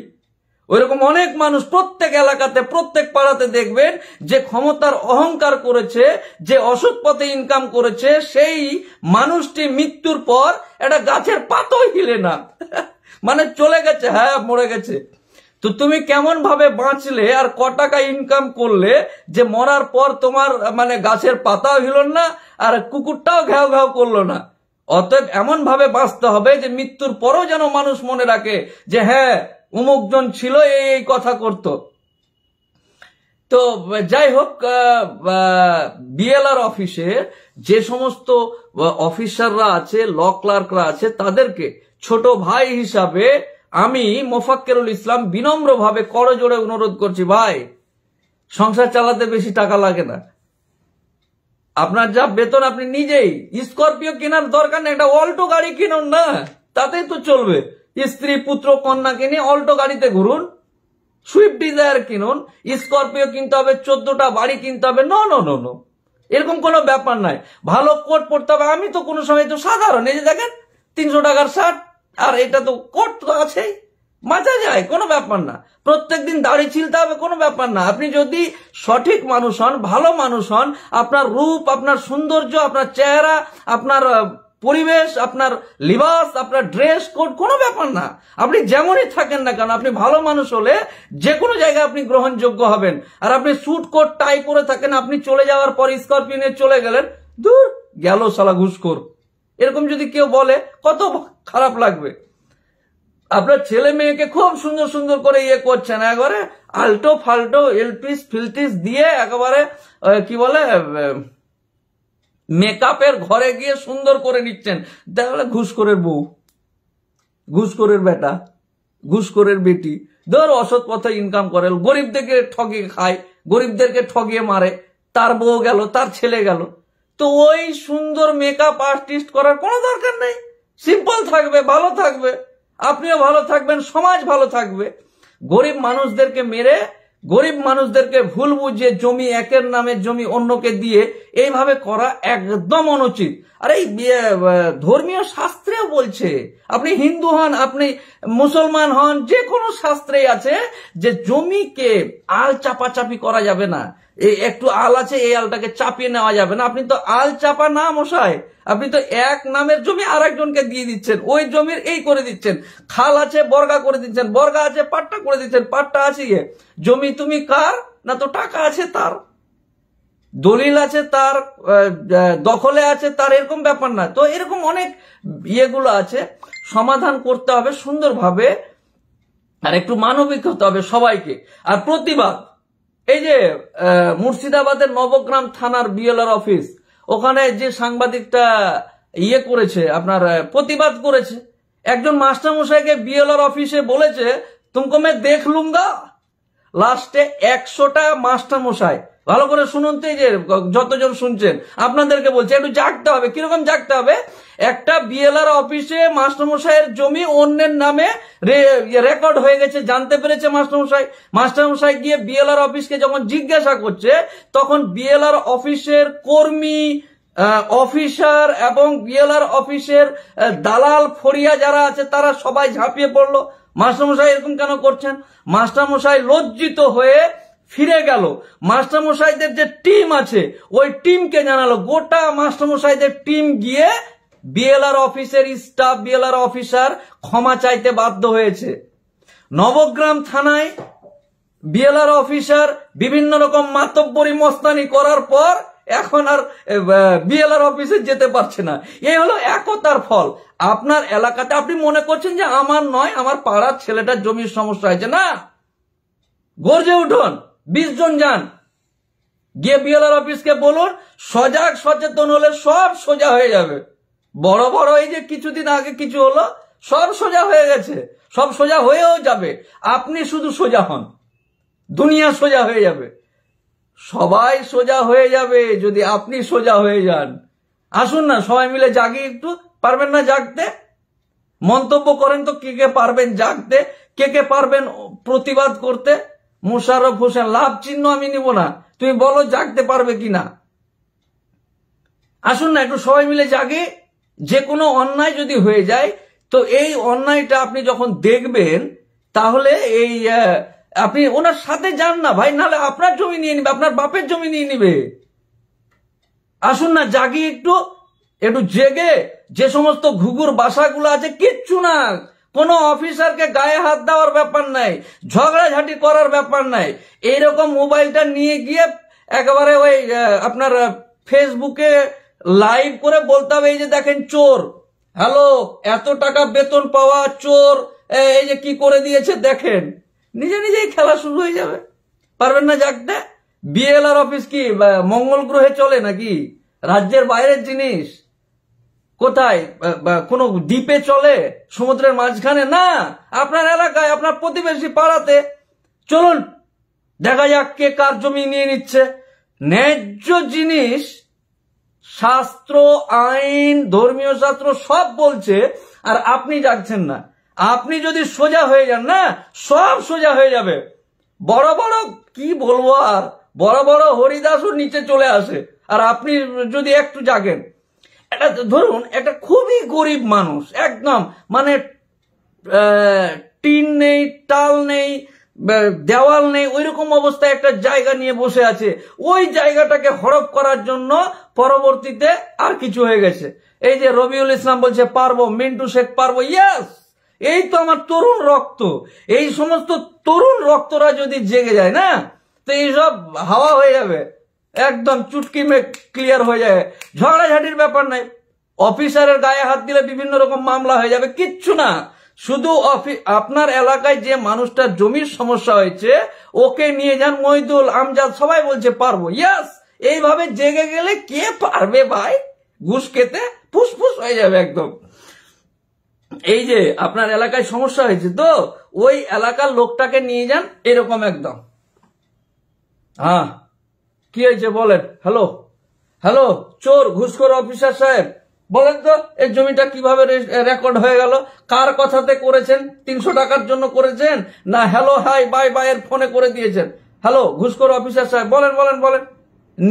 ওইরকম অনেক মানুষ প্রত্যেক এলাকাতে প্রত্যেক পাড়াতে দেখবেন যে ক্ষমতার অহংকার করেছে যে অসুখ পথে ইনকাম করেছে সেই মানুষটি মৃত্যুর পর একটা গাছের পাতও হিলে না মানে চলে গেছে হ্যাঁ মরে গেছে তো তুমি কেমন ভাবে বাঁচলে আর ক টাকা ইনকাম করলে যে মরার পর তোমার মানে গাছের পাতাও হিল না আর কুকুরটাও ঘেউ ঘেউ করলো না অতএব এমন ভাবে বাঁচতে হবে যে মৃত্যুর পরও যেন মানুষ মনে রাখে যে হ্যাঁ উমুকজন ছিল এই এই কথা করত তো যাই হোক বিএলআর অফিসে যে সমস্ত অফিসাররা আছে ল ক্লার্করা আছে তাদেরকে ছোট ভাই হিসাবে আমি মোফাক্কেরুল ইসলাম বিনম্রভাবে করজোড়ে অনুরোধ করছি ভাই সংসার চালাতে বেশি টাকা লাগে না আপনার যা বেতন আপনি নিজেই স্করপিও কেনার দরকার নেই একটা অল্টো গাড়ি কিনুন না তাতেই তো চলবে স্ত্রী পুত্র কন্যা কিনে অল্টো গাড়িতে ঘুরুন সুইফট ডিজায়ার কিনুন স্করপিও কিনতে হবে চোদ্দটা বাড়ি কিনতে হবে ন ন ন এরকম কোনো ব্যাপার নাই ভালো কোট পড়তে হবে আমি তো কোনো সময় তো সাধারণ এই যে দেখেন তিনশো টাকার শার্ট আর এটা তো কোর্ট তো আছে মাথা যায় কোনো ব্যাপার না প্রত্যেক দিন দাড়ি ছিলতে হবে কোনো ব্যাপার না আপনি যদি সঠিক মানুষ হন ভালো মানুষ হন আপনার রূপ আপনার সৌন্দর্য আপনার চেহারা আপনার পরিবেশ আপনার লিবাস আপনার ড্রেস কোড কোনো ব্যাপার না আপনি যেমনই থাকেন না কেন আপনি ভালো মানুষ হলে যে কোনো জায়গায় আপনি গ্রহণযোগ্য হবেন আর আপনি স্যুট কোট টাই করে থাকেন আপনি চলে যাওয়ার পর স্কর্পিও চলে গেলেন দূর গেল সালা ঘুষখোর এরকম যদি কেউ বলে কত খারাপ লাগবে আপনার ছেলে মেয়েকে খুব সুন্দর সুন্দর করে ইয়ে করছেন একবারে আল্টো ফাল্টো এলপিস ফিলটিস দিয়ে একেবারে কি বলে মেকআপের ঘরে গিয়ে সুন্দর করে নিচ্ছেন তাহলে ঘুষখোরের বউ ঘুষখোরের বেটা ঘুষখোরের বেটি ধর অসৎ পথে ইনকাম করে গরিবদেরকে ঠগিয়ে খায় গরিবদেরকে ঠগিয়ে মারে তার বউ গেল তার ছেলে গেল তো ওই সুন্দর মেকআপ আর্টিস্ট করার কোনো দরকার নেই সিম্পল থাকবে ভালো থাকবে আপনিও ভালো থাকবেন সমাজ ভালো থাকবে গরিব মানুষদেরকে মেরে গরিব মানুষদেরকে ভুল বুঝিয়ে জমি একের নামে জমি অন্যকে দিয়ে এইভাবে করা একদম অনুচিত আর এই ধর্মীয় শাস্ত্রেও বলছে আপনি হিন্দু হন আপনি মুসলমান হন যে কোনো শাস্ত্রে আছে যে জমিকে আল চাপাচাপি করা যাবে না এই একটু আল আছে এই আলটাকে চাপিয়ে নেওয়া যাবে না আপনি তো আল চাপা না মশাই আপনি তো এক নামের জমি আর একজনকে দিয়ে দিচ্ছেন ওই জমির এই করে দিচ্ছেন খাল আছে বর্গা করে দিচ্ছেন বর্গা আছে পাট্টা করে দিচ্ছেন পাট্টা আছে ইয়ে জমি তুমি কার না তো টাকা আছে তার দলিল আছে তার দখলে আছে তার এরকম ব্যাপার না তো এরকম অনেক ইয়েগুলো আছে সমাধান করতে হবে সুন্দরভাবে আর একটু মানবিক হতে হবে সবাইকে আর প্রতিবাদ এই যে মুর্শিদাবাদের নবগ্রাম থানার বিএলআর অফিস ওখানে যে সাংবাদিকটা ইয়ে করেছে আপনার প্রতিবাদ করেছে একজন মাস্টারমশাইকে বিএলআর অফিসে বলেছে তুমকো মে দেখ লাস্টে একশোটা মাস্টারমশাই ভালো করে শুনুন তো যে যতজন শুনছেন আপনাদেরকে বলছে একটু জাগতে হবে কিরকম জাগতে হবে একটা বিএলআর অফিসে মাস্টারমশাইয়ের জমি অন্যের নামে ইয়ে রেকর্ড হয়ে গেছে জানতে পেরেছে মাস্টারমশাই মাস্টারমশাই গিয়ে বিএলআর অফিসকে যখন জিজ্ঞাসা করছে তখন বিএলআর অফিসের কর্মী অফিসার এবং বিএলআর অফিসের দালাল ফরিয়া যারা আছে তারা সবাই ঝাঁপিয়ে পড়লো মাস্টারমশাই এরকম কেন করছেন মাস্টারমশাই লজ্জিত হয়ে ফিরে গেল মাস্টারমশাইদের যে টিম আছে ওই টিমকে জানালো গোটা মাস্টারমশাইদের টিম গিয়ে বিএলআর অফিসের স্টাফ বিএলআর অফিসার ক্ষমা চাইতে বাধ্য হয়েছে নবগ্রাম থানায় বিএলআর অফিসার বিভিন্ন রকম মাতব্বরী মস্তানি করার পর এখন আর বিএলআর অফিসে যেতে পারছে না এই হলো একতার ফল আপনার এলাকাতে আপনি মনে করছেন যে আমার নয় আমার পাড়ার ছেলেটার জমির সমস্যা হয়েছে না গর্জে উঠুন বিশ জন যান গিয়ে বিএলআর অফিসকে বলুন সজাগ সচেতন হলে সব সোজা হয়ে যাবে বড় বড় এই যে কিছুদিন আগে কিছু হলো সব সোজা হয়ে গেছে সব সোজা হয়েও যাবে আপনি শুধু সোজা হন দুনিয়া সোজা হয়ে যাবে সবাই সোজা হয়ে যাবে যদি আপনি সোজা হয়ে যান আসুন না সবাই মিলে জাগি একটু পারবেন না জাগতে মন্তব্য করেন তো কে কে পারবেন জাগতে কে কে পারবেন প্রতিবাদ করতে মুশারফ হোসেন লাভ চিহ্ন আমি নিব না তুমি বলো জাগতে পারবে কিনা আসুন না একটু সবাই মিলে জাগে যে কোনো অন্যায় যদি হয়ে যায় তো এই অন্যায়টা আপনি যখন দেখবেন তাহলে এই আপনি ওনার সাথে যান না ভাই নাহলে আপনার জমি নিয়ে নিবে আপনার বাপের জমি নিয়ে নিবে আসুন না জাগি একটু একটু জেগে যে সমস্ত ঘুঘুর বাসাগুলো আছে কিচ্ছু না কোনো অফিসারকে গায়ে হাত দেওয়ার ব্যাপার নাই ঝগড়াঝাটি করার ব্যাপার নাই এরকম মোবাইলটা নিয়ে গিয়ে একেবারে ওই আপনার ফেসবুকে লাইভ করে বলতে হবে এই যে দেখেন চোর হ্যালো এত টাকা বেতন পাওয়া চোর এই যে কি করে দিয়েছে দেখেন নিজে নিজেই খেলা শুরু হয়ে যাবে পারবেন না জাগতে বিএলআর অফিস কি মঙ্গল গ্রহে চলে নাকি রাজ্যের বাইরের জিনিস কোথায় কোনো দ্বীপে চলে সমুদ্রের মাঝখানে না আপনার এলাকায় আপনার প্রতিবেশী পাড়াতে চলুন দেখা যাক কে কার জমি নিয়ে নিচ্ছে ন্যায্য জিনিস শাস্ত্র আইন ধর্মীয় শাস্ত্র সব বলছে আর আপনি যাচ্ছেন না আপনি যদি সোজা হয়ে যান না সব সোজা হয়ে যাবে বড় বড় কি বলবো আর বড় বড় হরিদাসও নিচে চলে আসে আর আপনি যদি একটু জাগেন একটা ধরুন একটা খুবই গরিব মানুষ একদম মানে টিন নেই টাল নেই দেওয়াল নেই ওই রকম অবস্থায় একটা জায়গা নিয়ে বসে আছে ওই জায়গাটাকে হরপ করার জন্য পরবর্তীতে আর কিছু হয়ে গেছে এই যে রবিউল ইসলাম বলছে পারবো মিন্টু শেখ পারবো ইয়াস এই তো আমার তরুণ রক্ত এই সমস্ত তরুণ রক্তরা যদি জেগে যায় না তো এইসব হাওয়া হয়ে যাবে একদম চুটকি মে ক্লিয়ার হয়ে যায় ঝগড়াঝাটির ব্যাপার নাই অফিসারের গায়ে হাত দিলে বিভিন্ন রকম মামলা হয়ে যাবে কিচ্ছু না শুধু আপনার এলাকায় যে মানুষটার জমির সমস্যা হয়েছে ওকে নিয়ে যান মইদুল আমজাদ সবাই বলছে পারবো ইয়াস এইভাবে জেগে গেলে কে পারবে ভাই ঘুষ খেতে ফুসফুস হয়ে যাবে একদম এই যে আপনার এলাকায় সমস্যা হয়েছে তো ওই এলাকার লোকটাকে নিয়ে যান এরকম একদম হ্যাঁ কি হয়েছে বলেন হ্যালো হ্যালো চোর ঘুষখোর অফিসার সাহেব বলেন তো এই জমিটা কিভাবে রেকর্ড হয়ে গেল কার কথাতে করেছেন তিনশো টাকার জন্য করেছেন না হ্যালো হাই বাই বাই এর ফোনে করে দিয়েছেন হ্যালো ঘুষখোর অফিসার সাহেব বলেন বলেন বলেন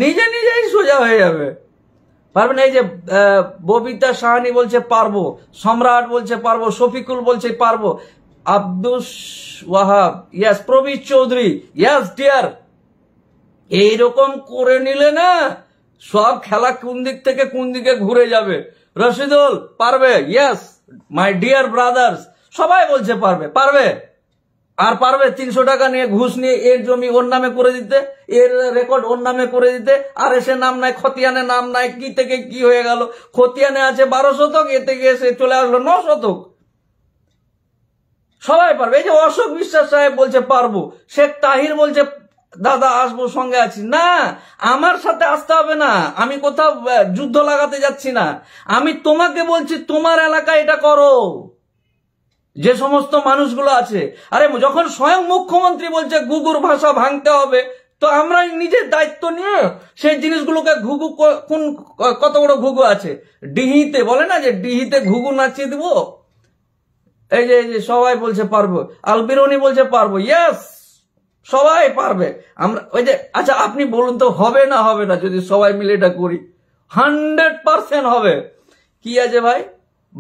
নিজে নিজেই সোজা হয়ে যাবে পারবেন এই যে ববিতা সাহানি বলছে পারবো সম্রাট বলছে পারবো শফিকুল বলছে পারবো Abdus Wahab yes Prabir Chowdhury yes dear এইরকম করে নিলে না সব খেলা কোন দিক থেকে কোন দিকে ঘুরে যাবে রশিদুল পারবে ইয়াস মাই ডিয়ার ব্রাদার্স সবাই বলছে পারবে পারবে আর পারবে তিনশো টাকা নিয়ে ঘুষ নিয়ে এর জমি ওর নামে করে দিতে এর রেকর্ড ওর নামে করে দিতে আর এসে নাম নাই খতিয়ানে নাম নাই কি থেকে কি হয়ে গেল খতিয়ানে আছে বারো শতক এ থেকে এসে চলে আসলো ন শতক সবাই পারবে এই যে অশোক বিশ্বাস সাহেব বলছে পারবো শেখ তাহির বলছে দাদা আসবো সঙ্গে আছি না আমার সাথে আসতে হবে না আমি কোথাও যুদ্ধ লাগাতে যাচ্ছি না আমি তোমাকে বলছি তোমার এলাকায় এটা করো যে সমস্ত মানুষগুলো আছে আরে যখন স্বয়ং মুখ্যমন্ত্রী বলছে গুগুর ভাষা ভাঙতে হবে তো আমরা নিজের দায়িত্ব নিয়ে সেই জিনিসগুলোকে ঘুঘু কোন কত বড় ঘুঘু আছে ডিহিতে বলে না যে ডিহিতে ঘুঘু নাচিয়ে দিব এই যে সবাই বলছে পারবো আলবিরনি বলছে পারবো ইয়াস সবাই পারবে আমরা ওই যে আচ্ছা আপনি বলুন তো হবে না হবে না যদি সবাই মিলে এটা করি হান্ড্রেড পারসেন্ট হবে কি আছে ভাই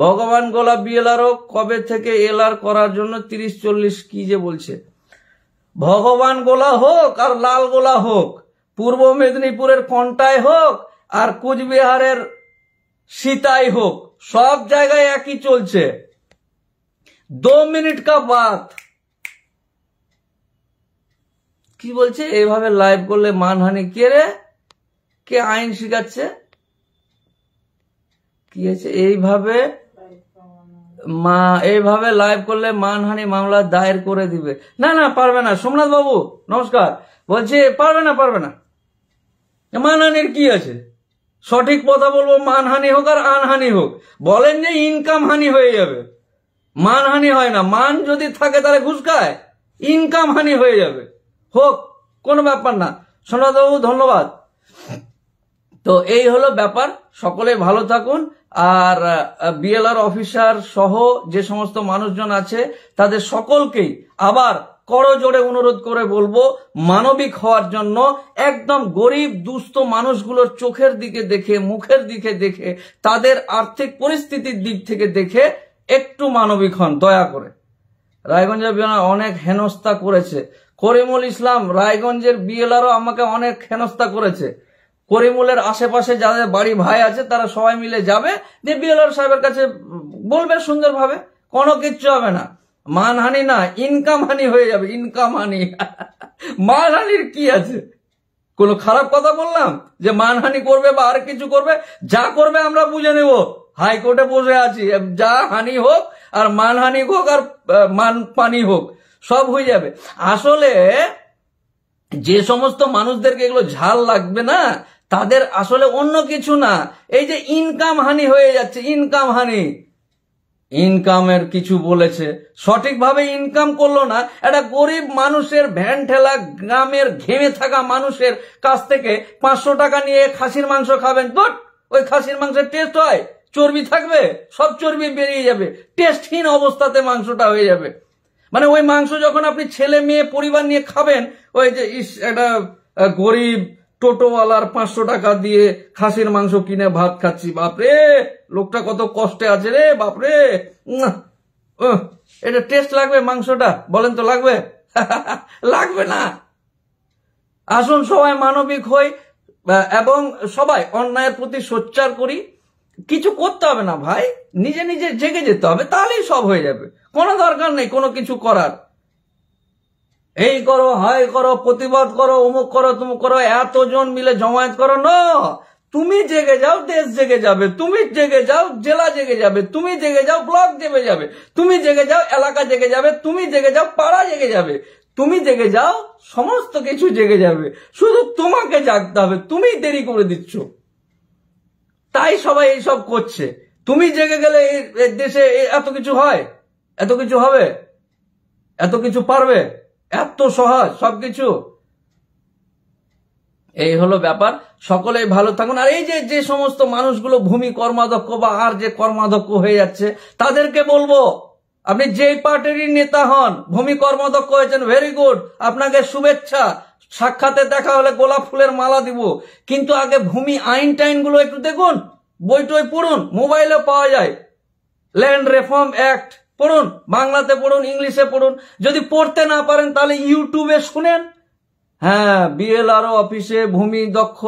ভগবান গোলাপ বিএলআরও কবে থেকে এলার করার জন্য তিরিশ চল্লিশ কি যে বলছে ভগবান গোলা হোক আর লাল গোলা হোক পূর্ব মেদিনীপুরের কন্টায় হোক আর কুচবিহারের সীতাই হোক সব জায়গায় একই চলছে দু মিনিট কা বাথ কি বলছে এভাবে লাইভ করলে মানহানি কে রে কে আইন শিখাচ্ছে কি হয়েছে এইভাবে মা এইভাবে লাইভ করলে মানহানি মামলা দায়ের করে দিবে না না পারবে না সোমনাথ বাবু নমস্কার বলছে পারবে না পারবে না মানহানির কি আছে সঠিক কথা বলবো মানহানি হোক আর আনহানি হোক বলেন যে ইনকাম হানি হয়ে যাবে মানহানি হয় না মান যদি থাকে তাহলে ঘুষ খায় ইনকাম হানি হয়ে যাবে হোক কোনো ব্যাপার না সোনাদবাবু ধন্যবাদ তো এই হলো ব্যাপার সকলে ভালো থাকুন আর বিএলআর অফিসার সহ যে সমস্ত মানুষজন আছে তাদের সকলকেই আবার জোরে অনুরোধ করে বলবো মানবিক হওয়ার জন্য একদম গরিব দুস্থ মানুষগুলোর চোখের দিকে দেখে মুখের দিকে দেখে তাদের আর্থিক পরিস্থিতির দিক থেকে দেখে একটু মানবিক হন দয়া করে রায়গঞ্জ অনেক হেনস্থা করেছে করিমুল ইসলাম রায়গঞ্জের বিএলআরও আমাকে অনেক খেনস্তা করেছে করিমুলের আশেপাশে যাদের বাড়ি ভাই আছে তারা সবাই মিলে যাবে দিয়ে বিএলআর সাহেবের কাছে বলবে সুন্দরভাবে কোনো কিচ্ছু হবে না মানহানি না ইনকাম হানি হয়ে যাবে ইনকাম হানি মানহানির কি আছে কোনো খারাপ কথা বললাম যে মানহানি করবে বা আর কিছু করবে যা করবে আমরা বুঝে নেব হাইকোর্টে বসে আছি যা হানি হোক আর মানহানি হোক আর মান পানি হোক সব হয়ে যাবে আসলে যে সমস্ত মানুষদেরকে এগুলো ঝাল লাগবে না তাদের আসলে অন্য কিছু না এই যে ইনকাম হানি হয়ে যাচ্ছে ইনকাম হানি ইনকামের কিছু বলেছে সঠিকভাবে ইনকাম করলো না একটা গরিব মানুষের ভ্যান ঠেলা গ্রামের ঘেমে থাকা মানুষের কাছ থেকে পাঁচশো টাকা নিয়ে খাসির মাংস খাবেন বট ওই খাসির মাংসের টেস্ট হয় চর্বি থাকবে সব চর্বি বেরিয়ে যাবে টেস্টহীন অবস্থাতে মাংসটা হয়ে যাবে মানে ওই মাংস যখন আপনি ছেলে মেয়ে পরিবার নিয়ে খাবেন ওই যে ইস একটা গরিব টোটোওয়ালার পাঁচশো টাকা দিয়ে খাসির মাংস কিনে ভাত খাচ্ছি বাপরে লোকটা কত কষ্টে আছে রে বাপরে এটা টেস্ট লাগবে মাংসটা বলেন তো লাগবে লাগবে না আসুন সবাই মানবিক হই এবং সবাই অন্যায়ের প্রতি সোচ্চার করি কিছু করতে হবে না ভাই নিজে নিজে জেগে যেতে হবে তাহলেই সব হয়ে যাবে কোনো দরকার নেই কোনো কিছু করার এই করো হয় করো প্রতিবাদ করো অমুক করো তুমুক করো এতজন মিলে জমায়েত করো ন তুমি জেগে যাও দেশ জেগে যাবে তুমি জেগে যাও জেলা জেগে যাবে তুমি জেগে যাও ব্লক জেগে যাবে তুমি জেগে যাও এলাকা জেগে যাবে তুমি জেগে যাও পাড়া জেগে যাবে তুমি জেগে যাও সমস্ত কিছু জেগে যাবে শুধু তোমাকে জাগতে হবে তুমি দেরি করে দিচ্ছ তাই সবাই এইসব করছে তুমি জেগে গেলে এই দেশে এত কিছু হয় এত কিছু হবে এত কিছু পারবে এত সহজ সবকিছু এই হলো ব্যাপার সকলেই ভালো থাকুন আর এই যে যে সমস্ত মানুষগুলো ভূমি কর্মাধ্যক্ষ বা আর যে কর্মাধ্যক্ষ হয়ে যাচ্ছে তাদেরকে বলবো আপনি যে পার্টিরই নেতা হন ভূমি কর্মাধ্যক্ষ হয়েছেন ভেরি গুড আপনাকে শুভেচ্ছা সাক্ষাতে দেখা হলে গোলাপ ফুলের মালা দিব কিন্তু আগে ভূমি আইন টাইন গুলো একটু দেখুন বই টই পড়ুন মোবাইলে পাওয়া যায় ল্যান্ড রেফর্ম অ্যাক্ট পড়ুন বাংলাতে পড়ুন ইংলিশে পড়ুন যদি পড়তে না পারেন তাহলে ইউটিউবে শুনেন হ্যাঁ বিএলআরও অফিসে ভূমি দক্ষ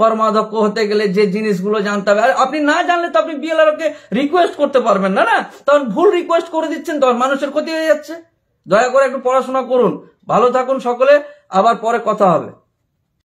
কর্মাধ্যক্ষ হতে গেলে যে জিনিসগুলো জানতে হবে আর আপনি না জানলে তো আপনি বিএলআরওকে রিকোয়েস্ট করতে পারবেন না না তখন ভুল রিকোয়েস্ট করে দিচ্ছেন তখন মানুষের ক্ষতি হয়ে যাচ্ছে দয়া করে একটু পড়াশোনা করুন ভালো থাকুন সকলে আবার পরে কথা হবে